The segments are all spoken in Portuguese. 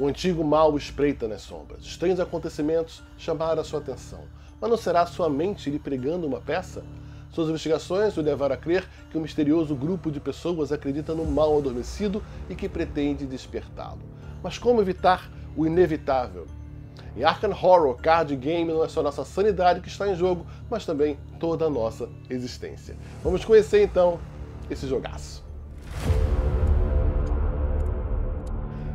O antigo mal espreita nas sombras. Estranhos acontecimentos chamaram a sua atenção. Mas não será sua mente lhe pregando uma peça? Suas investigações o levaram a crer que um misterioso grupo de pessoas acredita no mal adormecido e que pretende despertá-lo. Mas como evitar o inevitável? Em Arkham Horror Card Game não é só nossa sanidade que está em jogo, mas também toda a nossa existência. Vamos conhecer então esse jogaço.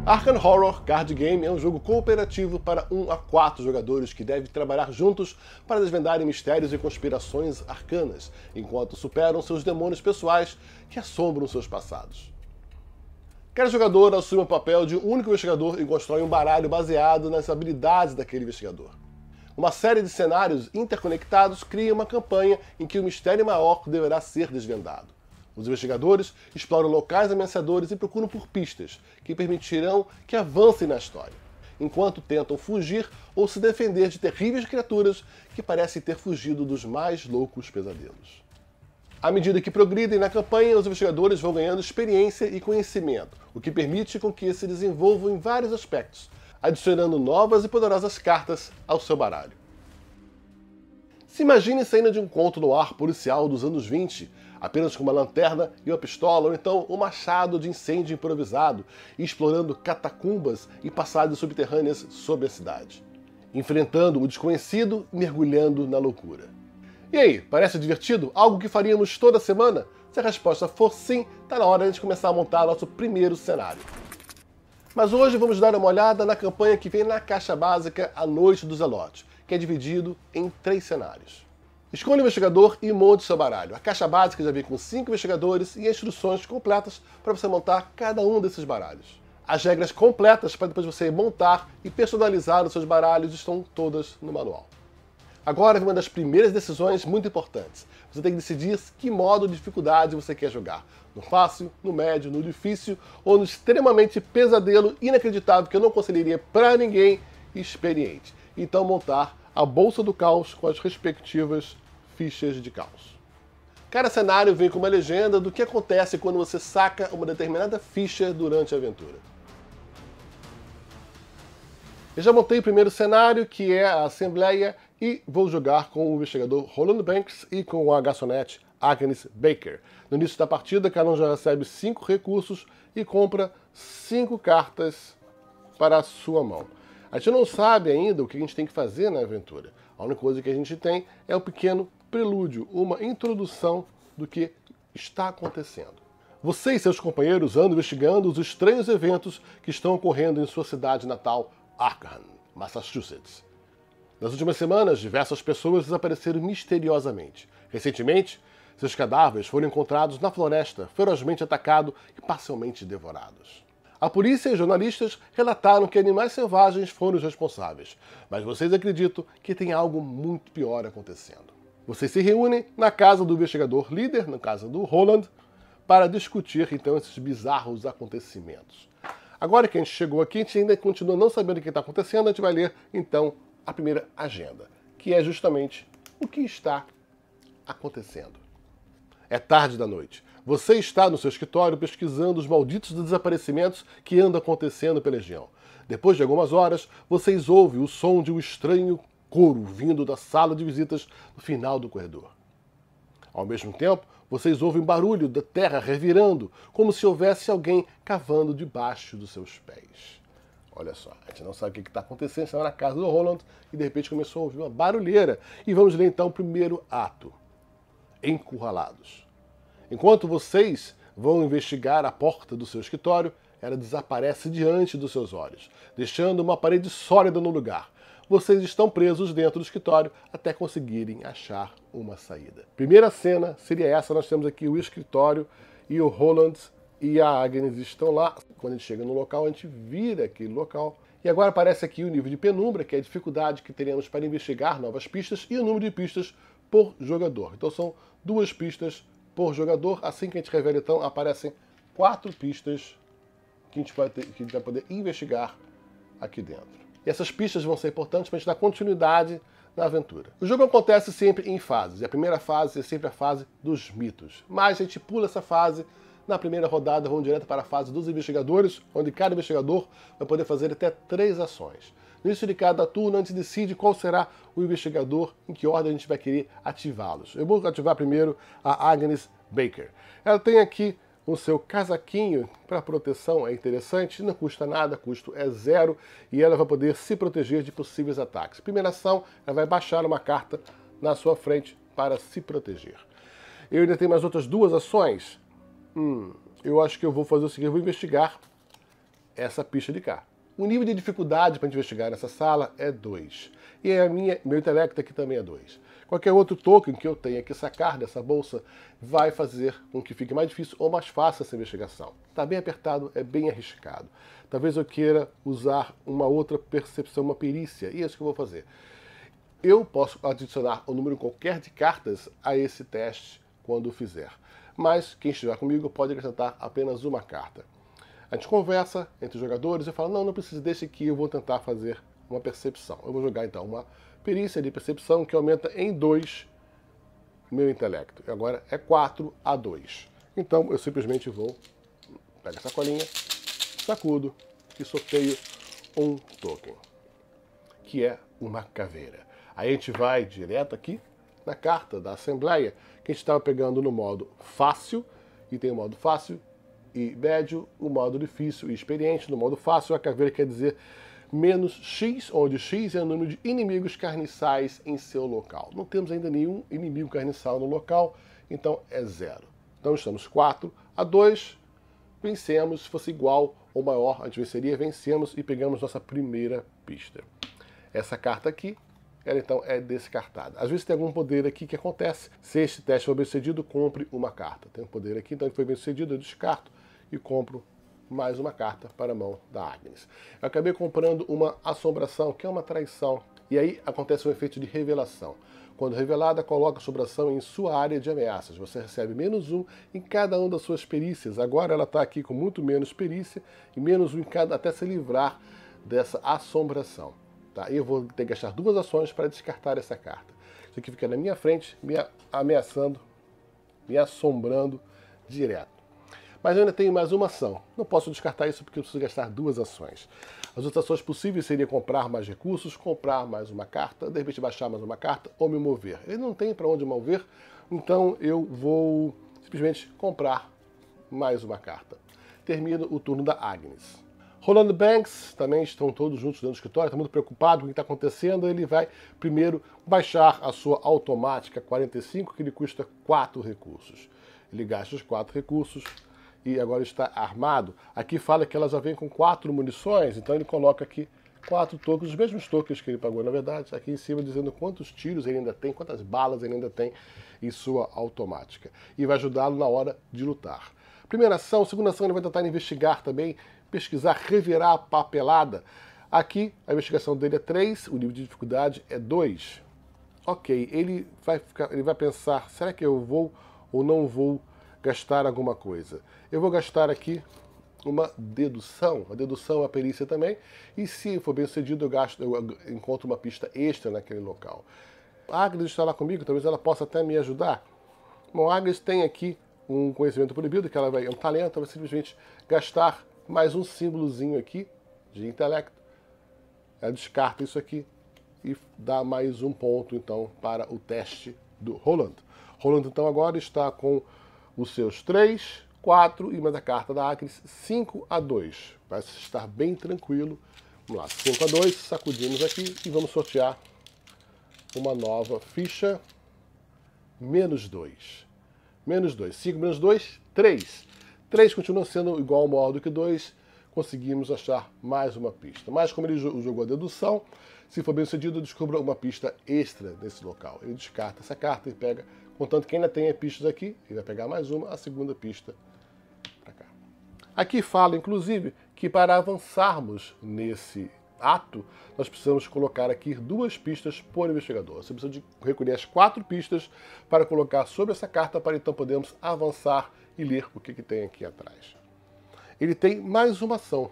Arkham Horror Card Game é um jogo cooperativo para 1 a 4 jogadores que deve trabalhar juntos para desvendarem mistérios e conspirações arcanas, enquanto superam seus demônios pessoais que assombram seus passados. Cada jogador assume o papel de um único investigador e constrói um baralho baseado nas habilidades daquele investigador. Uma série de cenários interconectados cria uma campanha em que o mistério maior deverá ser desvendado. Os investigadores exploram locais ameaçadores e procuram por pistas que permitirão que avancem na história, enquanto tentam fugir ou se defender de terríveis criaturas que parecem ter fugido dos mais loucos pesadelos. À medida que progridem na campanha, os investigadores vão ganhando experiência e conhecimento, o que permite com que se desenvolvam em vários aspectos, adicionando novas e poderosas cartas ao seu baralho. Se imagine saindo de um conto no ar policial dos anos 20, apenas com uma lanterna e uma pistola, ou então um machado de incêndio improvisado, explorando catacumbas e passagens subterrâneas sobre a cidade. Enfrentando o desconhecido, mergulhando na loucura. E aí, parece divertido? Algo que faríamos toda semana? Se a resposta for sim, está na hora de começar a montar nosso primeiro cenário. Mas hoje vamos dar uma olhada na campanha que vem na caixa básica A Noite do Zelote, que é dividido em três cenários. Escolha o investigador e monte seu baralho. A caixa básica já vem com 5 investigadores e instruções completas para você montar cada um desses baralhos. As regras completas para depois você montar e personalizar os seus baralhos estão todas no manual. Agora vem uma das primeiras decisões muito importantes. Você tem que decidir que modo de dificuldade você quer jogar. No fácil, no médio, no difícil ou no extremamente pesadelo inacreditável que eu não aconselharia para ninguém experiente. Então montar a bolsa do caos com as respectivas fichas de caos. Cada cenário vem com uma legenda do que acontece quando você saca uma determinada ficha durante a aventura. Eu já montei o primeiro cenário, que é a Assembleia, e vou jogar com o investigador Roland Banks e com a garçonete Agnes Baker. No início da partida, cada um já recebe cinco recursos e compra cinco cartas para a sua mão. A gente não sabe ainda o que a gente tem que fazer na aventura. A única coisa que a gente tem é o pequeno prelúdio, uma introdução do que está acontecendo. Você e seus companheiros andam investigando os estranhos eventos que estão ocorrendo em sua cidade natal, Arkham, Massachusetts. Nas últimas semanas, diversas pessoas desapareceram misteriosamente. Recentemente, seus cadáveres foram encontrados na floresta, ferozmente atacados e parcialmente devorados. A polícia e jornalistas relataram que animais selvagens foram os responsáveis, mas vocês acreditam que tem algo muito pior acontecendo. Vocês se reúnem na casa do investigador líder, na casa do Roland, para discutir então esses bizarros acontecimentos. Agora que a gente chegou aqui, a gente ainda continua não sabendo o que está acontecendo, a gente vai ler então a primeira agenda, que é justamente o que está acontecendo. É tarde da noite. Você está no seu escritório pesquisando os malditos desaparecimentos que andam acontecendo pela região. Depois de algumas horas, vocês ouvem o som de um estranho coro vindo da sala de visitas no final do corredor. Ao mesmo tempo, vocês ouvem barulho da terra revirando, como se houvesse alguém cavando debaixo dos seus pés. Olha só, a gente não sabe o que está acontecendo, está na casa do Roland e de repente começou a ouvir uma barulheira. E vamos ler então o primeiro ato: Encurralados. Enquanto vocês vão investigar a porta do seu escritório, ela desaparece diante dos seus olhos, deixando uma parede sólida no lugar vocês estão presos dentro do escritório até conseguirem achar uma saída. Primeira cena seria essa: nós temos aqui o escritório e o Roland e a Agnes estão lá. Quando a gente chega no local, a gente vira aquele local. E agora aparece aqui o nível de penumbra, que é a dificuldade que teremos para investigar novas pistas e o número de pistas por jogador. Então são duas pistas por jogador. Assim que a gente revela, então, aparecem quatro pistas que a gente vai, ter, que a gente vai poder investigar aqui dentro. E essas pistas vão ser importantes para a gente dar continuidade na aventura. O jogo acontece sempre em fases. E a primeira fase é sempre a fase dos mitos. Mas a gente pula essa fase na primeira rodada, vamos direto para a fase dos investigadores, onde cada investigador vai poder fazer até três ações. No início de cada turno, a gente decide qual será o investigador, em que ordem a gente vai querer ativá-los. Eu vou ativar primeiro a Agnes Baker. Ela tem aqui o seu casaquinho para proteção é interessante, não custa nada, custo é zero e ela vai poder se proteger de possíveis ataques. Primeira ação, ela vai baixar uma carta na sua frente para se proteger. Eu ainda tenho mais outras duas ações. Hum, eu acho que eu vou fazer o seguinte, eu vou investigar essa pista de cá. O nível de dificuldade para investigar nessa sala é 2. E a minha, meu intelecto aqui também é 2 qualquer outro token que eu tenha que sacar dessa bolsa vai fazer com que fique mais difícil ou mais fácil essa investigação. Está bem apertado, é bem arriscado. Talvez eu queira usar uma outra percepção, uma perícia, e é isso que eu vou fazer. Eu posso adicionar o um número qualquer de cartas a esse teste quando fizer, mas quem estiver comigo pode acrescentar apenas uma carta. A gente conversa entre os jogadores e fala: não, não precisa, deixe que eu vou tentar fazer uma percepção. Eu vou jogar então uma perícia de percepção, que aumenta em 2 meu intelecto. E agora é 4 a 2. Então eu simplesmente vou, pegar a sacolinha, sacudo e sorteio um token, que é uma caveira. Aí a gente vai direto aqui na carta da Assembleia, que a gente estava pegando no modo fácil, e tem o modo fácil e médio, o modo difícil e experiente. No modo fácil, a caveira quer dizer menos X, onde X é o número de inimigos carniçais em seu local. Não temos ainda nenhum inimigo carniçal no local, então é zero. Então estamos 4 a 2, vencemos, se fosse igual ou maior, a gente venceria, vencemos e pegamos nossa primeira pista. Essa carta aqui, ela então é descartada. Às vezes tem algum poder aqui que acontece. Se este teste for bem sucedido, compre uma carta. Tem um poder aqui, então ele foi bem sucedido, eu descarto e compro mais uma carta para a mão da Agnes. Eu acabei comprando uma assombração, que é uma traição, e aí acontece um efeito de revelação. Quando revelada, coloca a assombração em sua área de ameaças. Você recebe menos um em cada uma das suas perícias. Agora ela está aqui com muito menos perícia e menos um em cada até se livrar dessa assombração. Tá? E eu vou ter que gastar duas ações para descartar essa carta. Isso aqui fica na minha frente, me ameaçando, me assombrando direto. Mas eu ainda tenho mais uma ação. Não posso descartar isso porque eu preciso gastar duas ações. As outras ações possíveis seriam comprar mais recursos, comprar mais uma carta, de repente baixar mais uma carta ou me mover. Ele não tem para onde mover, então eu vou simplesmente comprar mais uma carta. Termino o turno da Agnes. Rolando Banks, também estão todos juntos dentro do escritório, está muito preocupado com o que está acontecendo. Ele vai primeiro baixar a sua automática 45, que lhe custa 4 recursos. Ele gasta os 4 recursos, e agora está armado. Aqui fala que ela já vem com quatro munições, então ele coloca aqui quatro tokens, os mesmos tokens que ele pagou, na verdade, aqui em cima dizendo quantos tiros ele ainda tem, quantas balas ele ainda tem em sua automática. E vai ajudá-lo na hora de lutar. Primeira ação, segunda ação, ele vai tentar investigar também, pesquisar, revirar a papelada. Aqui, a investigação dele é 3, o nível de dificuldade é 2. Ok, ele vai, ficar, ele vai pensar, será que eu vou ou não vou gastar alguma coisa. Eu vou gastar aqui uma dedução. A dedução é a perícia também. E se for bem sucedido, eu, gasto, eu encontro uma pista extra naquele local. A Agnes está lá comigo, talvez ela possa até me ajudar. Bom, a Agnes tem aqui um conhecimento proibido, que ela vai, é um talento, ela vai simplesmente gastar mais um símbolozinho aqui de intelecto. Ela descarta isso aqui e dá mais um ponto, então, para o teste do Roland. Roland, então, agora está com os seus 3, 4 e mais a carta da Acres 5 a 2. Parece estar bem tranquilo. Vamos lá, 5 a 2, sacudimos aqui e vamos sortear uma nova ficha. Menos 2. Menos 2. 5 menos 2, 3. 3 continua sendo igual ou maior do que 2. Conseguimos achar mais uma pista. Mas como ele jogou a dedução, se for bem sucedido, descubra uma pista extra nesse local. Ele descarta essa carta e pega Contanto que ainda tenha pistas aqui, ele vai pegar mais uma, a segunda pista para cá. Aqui fala, inclusive, que para avançarmos nesse ato, nós precisamos colocar aqui duas pistas por investigador. Você precisa de recolher as quatro pistas para colocar sobre essa carta para então podermos avançar e ler o que, que tem aqui atrás. Ele tem mais uma ação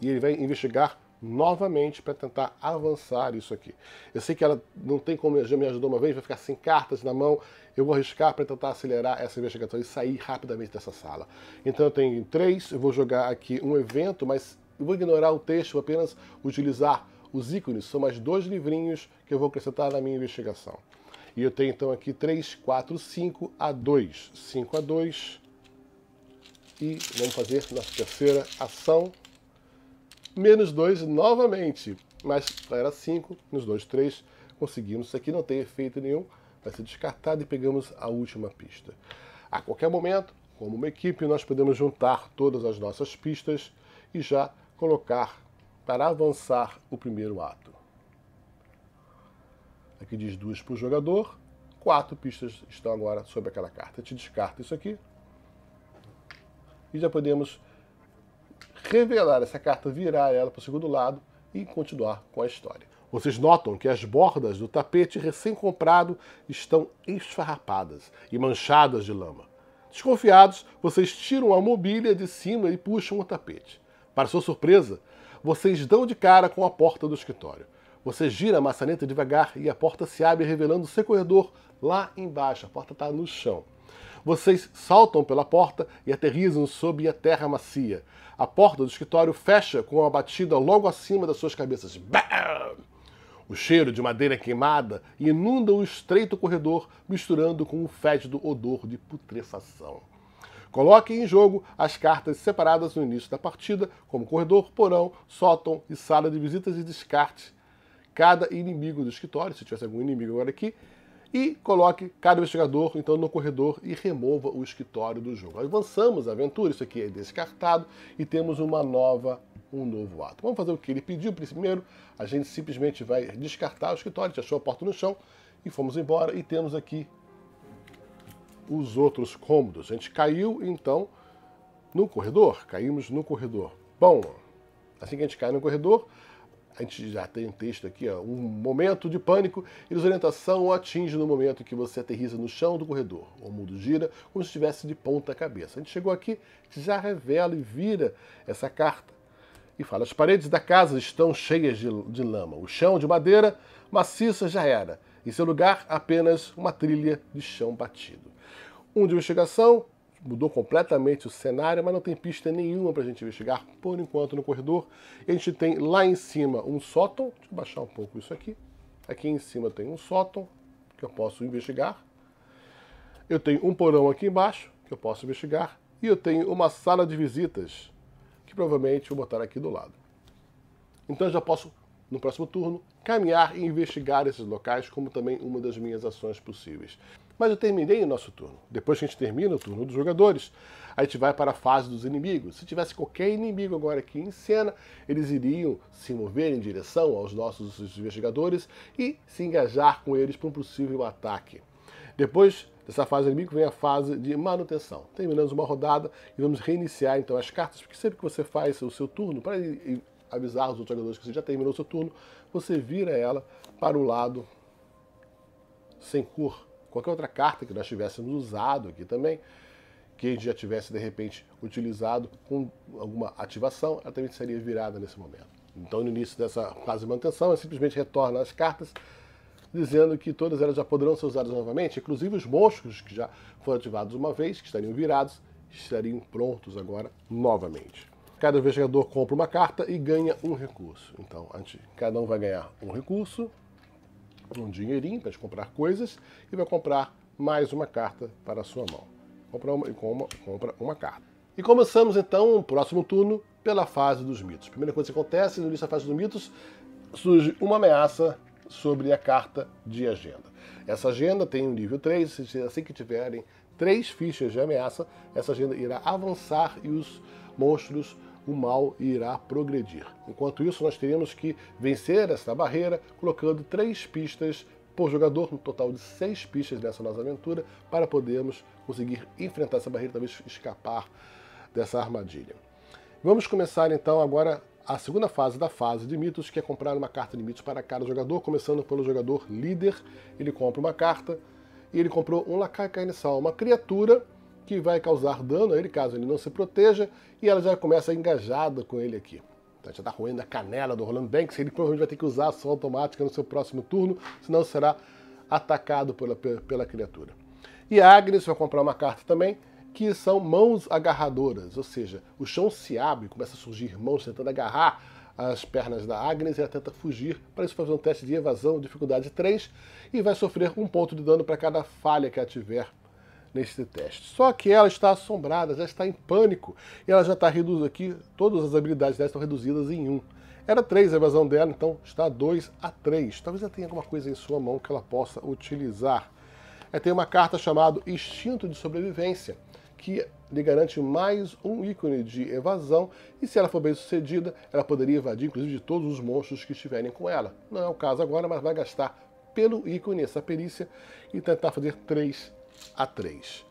e ele vai investigar novamente para tentar avançar isso aqui. Eu sei que ela não tem como já me ajudou uma vez, vai ficar sem cartas na mão. Eu vou arriscar para tentar acelerar essa investigação e sair rapidamente dessa sala. Então eu tenho três, eu vou jogar aqui um evento, mas eu vou ignorar o texto, vou apenas utilizar os ícones. São mais dois livrinhos que eu vou acrescentar na minha investigação. E eu tenho então aqui 3, 4, 5 a 2. 5 a 2. E vamos fazer nossa terceira ação menos 2 novamente, mas era 5, nos dois 3, conseguimos. Isso aqui não tem efeito nenhum, vai ser descartado e pegamos a última pista. A qualquer momento, como uma equipe, nós podemos juntar todas as nossas pistas e já colocar para avançar o primeiro ato. Aqui diz duas para o jogador, quatro pistas estão agora sobre aquela carta. Te descarta isso aqui e já podemos revelar essa carta, virar ela para o segundo lado e continuar com a história. Vocês notam que as bordas do tapete recém-comprado estão esfarrapadas e manchadas de lama. Desconfiados, vocês tiram a mobília de cima e puxam o tapete. Para sua surpresa, vocês dão de cara com a porta do escritório. Você gira a maçaneta devagar e a porta se abre, revelando o seu corredor lá embaixo. A porta está no chão. Vocês saltam pela porta e aterrizam sob a terra macia. A porta do escritório fecha com uma batida logo acima das suas cabeças. Bam! O cheiro de madeira queimada inunda o estreito corredor, misturando com o fétido odor de putrefação. Coloquem em jogo as cartas separadas no início da partida, como corredor, porão, sótão e sala de visitas e descarte. Cada inimigo do escritório, se tivesse algum inimigo agora aqui, e coloque cada investigador então no corredor e remova o escritório do jogo. Avançamos a aventura, isso aqui é descartado e temos uma nova um novo ato. Vamos fazer o que ele pediu primeiro, a gente simplesmente vai descartar o escritório, a achou a porta no chão e fomos embora e temos aqui os outros cômodos. A gente caiu então no corredor, caímos no corredor. Bom, assim que a gente cai no corredor, a gente já tem um texto aqui, ó, um momento de pânico e desorientação o atinge no momento em que você aterriza no chão do corredor. O mundo gira como se estivesse de ponta cabeça. A gente chegou aqui, já revela e vira essa carta e fala: As paredes da casa estão cheias de, de lama. O chão de madeira maciça já era. Em seu lugar, apenas uma trilha de chão batido. Um de investigação, mudou completamente o cenário, mas não tem pista nenhuma para a gente investigar por enquanto no corredor. a gente tem lá em cima um sótão, deixa eu baixar um pouco isso aqui. Aqui em cima tem um sótão que eu posso investigar. Eu tenho um porão aqui embaixo que eu posso investigar. E eu tenho uma sala de visitas que provavelmente vou botar aqui do lado. Então eu já posso, no próximo turno, caminhar e investigar esses locais como também uma das minhas ações possíveis. Mas eu terminei o nosso turno. Depois que a gente termina o turno dos jogadores, a gente vai para a fase dos inimigos. Se tivesse qualquer inimigo agora aqui em cena, eles iriam se mover em direção aos nossos investigadores e se engajar com eles para um possível ataque. Depois dessa fase inimigo vem a fase de manutenção. Terminamos uma rodada e vamos reiniciar então as cartas, porque sempre que você faz o seu turno, para avisar os outros jogadores que você já terminou o seu turno, você vira ela para o lado sem cor qualquer outra carta que nós tivéssemos usado aqui também, que a gente já tivesse de repente utilizado com alguma ativação, ela também seria virada nesse momento. Então, no início dessa fase de manutenção, eu simplesmente retorno as cartas, dizendo que todas elas já poderão ser usadas novamente, inclusive os monstros que já foram ativados uma vez, que estariam virados, estariam prontos agora novamente. Cada investigador compra uma carta e ganha um recurso. Então, cada um vai ganhar um recurso, um dinheirinho para comprar coisas e vai comprar mais uma carta para a sua mão. Compra uma, uma, compra uma carta. E começamos então o próximo turno pela fase dos mitos. A primeira coisa que acontece no início da fase dos mitos surge uma ameaça sobre a carta de agenda. Essa agenda tem um nível 3, assim que tiverem três fichas de ameaça, essa agenda irá avançar e os monstros o mal irá progredir. Enquanto isso, nós teremos que vencer essa barreira colocando três pistas por jogador, um total de seis pistas nessa nossa aventura, para podermos conseguir enfrentar essa barreira, talvez escapar dessa armadilha. Vamos começar então agora a segunda fase da fase de mitos, que é comprar uma carta de mitos para cada jogador, começando pelo jogador líder. Ele compra uma carta e ele comprou um Lacacainissal, uma criatura que vai causar dano a ele caso ele não se proteja, e ela já começa engajada com ele aqui. Então já está roendo a canela do Roland Banks, ele provavelmente vai ter que usar a ação automática no seu próximo turno, senão será atacado pela, pela criatura. E a Agnes vai comprar uma carta também, que são mãos agarradoras, ou seja, o chão se abre, começa a surgir mãos tentando agarrar as pernas da Agnes e ela tenta fugir. Para isso, fazer um teste de evasão, dificuldade 3, e vai sofrer um ponto de dano para cada falha que ela tiver neste teste. Só que ela está assombrada, já está em pânico, e ela já está reduzida aqui, todas as habilidades dela estão reduzidas em 1. Um. Era 3 a evasão dela, então está 2 a 3. Talvez ela tenha alguma coisa em sua mão que ela possa utilizar. É tem uma carta chamada Instinto de Sobrevivência, que lhe garante mais um ícone de evasão, e se ela for bem sucedida, ela poderia evadir inclusive de todos os monstros que estiverem com ela. Não é o caso agora, mas vai gastar pelo ícone, essa perícia, e tentar fazer 3 a 3.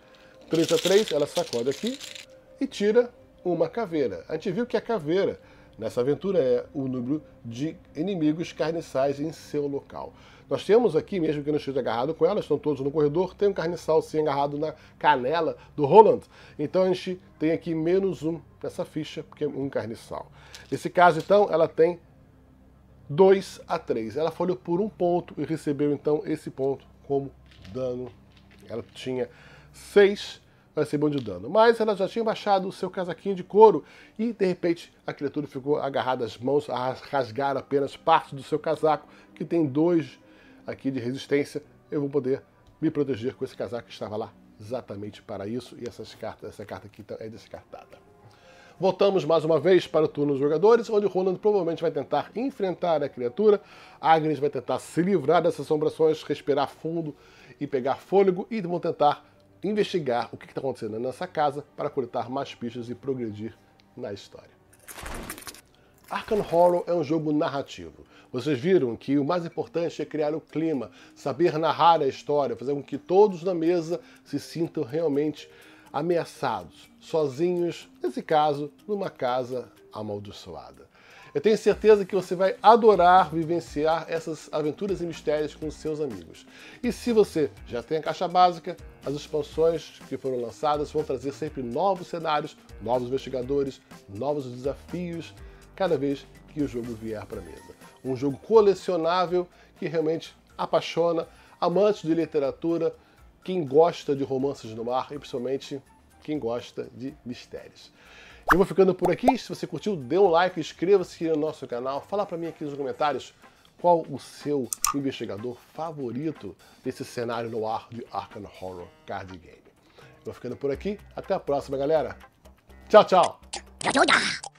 3 a 3, ela sacode aqui e tira uma caveira. A gente viu que a caveira nessa aventura é o número de inimigos carniçais em seu local. Nós temos aqui, mesmo que não esteja agarrado com ela, estão todos no corredor, tem um carniçal sim agarrado na canela do Roland. Então a gente tem aqui menos um nessa ficha, porque é um carniçal. Nesse caso, então, ela tem 2 a 3. Ela falhou por um ponto e recebeu então esse ponto como dano. Ela tinha 6, vai ser bom de dano. Mas ela já tinha baixado o seu casaquinho de couro e de repente a criatura ficou agarrada às mãos a rasgar apenas parte do seu casaco, que tem 2 aqui de resistência. Eu vou poder me proteger com esse casaco que estava lá exatamente para isso. E essas cartas, essa carta aqui então, é descartada. Voltamos mais uma vez para o turno dos jogadores, onde Roland provavelmente vai tentar enfrentar a criatura. Agnes vai tentar se livrar dessas assombrações, respirar fundo e pegar fôlego, e vão tentar investigar o que está acontecendo nessa casa para coletar mais pistas e progredir na história. Arkham Horror é um jogo narrativo. Vocês viram que o mais importante é criar o clima, saber narrar a história, fazer com que todos na mesa se sintam realmente ameaçados, sozinhos, nesse caso, numa casa amaldiçoada. Eu tenho certeza que você vai adorar vivenciar essas aventuras e mistérios com seus amigos. E se você já tem a caixa básica, as expansões que foram lançadas vão trazer sempre novos cenários, novos investigadores, novos desafios, cada vez que o jogo vier para a mesa. Um jogo colecionável que realmente apaixona amantes de literatura, quem gosta de romances no mar e principalmente quem gosta de mistérios. Eu vou ficando por aqui. Se você curtiu, dê um like, inscreva-se no nosso canal. Fala para mim aqui nos comentários qual o seu investigador favorito desse cenário no ar de Arkham Horror Card Game. Eu vou ficando por aqui. Até a próxima, galera. Tchau, tchau.